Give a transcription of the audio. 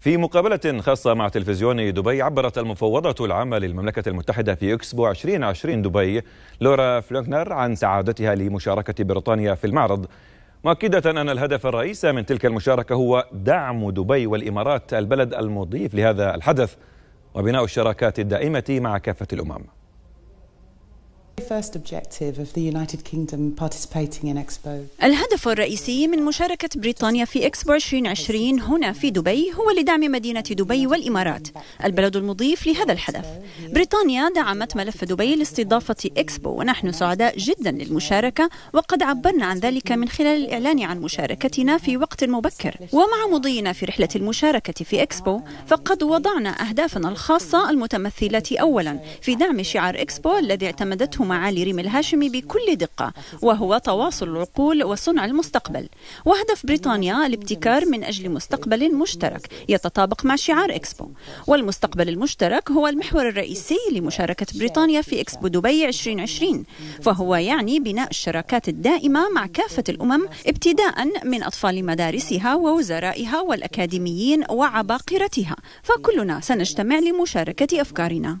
في مقابلة خاصة مع تلفزيون دبي عبرت المفوضة العامة للمملكة المتحدة في إكسبو 2020 دبي لورا فلوكنر عن سعادتها لمشاركة بريطانيا في المعرض مؤكدة أن الهدف الرئيسي من تلك المشاركة هو دعم دبي والإمارات البلد المضيف لهذا الحدث وبناء الشراكات الدائمة مع كافة الأمم الهدف الرئيسي من مشاركة بريطانيا في إكسبو 2020 هنا في دبي هو لدعم مدينة دبي والإمارات البلد المضيف لهذا الهدف بريطانيا دعمت ملف دبي لاستضافة إكسبو ونحن سعداء جدا للمشاركة وقد عبرنا عن ذلك من خلال الإعلان عن مشاركتنا في وقت مبكر ومع مضينا في رحلة المشاركة في إكسبو فقد وضعنا أهدافنا الخاصة المتمثلة أولا في دعم شعار إكسبو الذي اعتمدته معالي ريم الهاشمي بكل دقة وهو تواصل العقول وصنع المستقبل وهدف بريطانيا الابتكار من أجل مستقبل مشترك يتطابق مع شعار إكسبو والمستقبل المشترك هو المحور الرئيسي لمشاركة بريطانيا في إكسبو دبي 2020 فهو يعني بناء الشراكات الدائمة مع كافة الأمم ابتداء من أطفال مدارسها ووزرائها والأكاديميين وعباقرتها فكلنا سنجتمع لمشاركة أفكارنا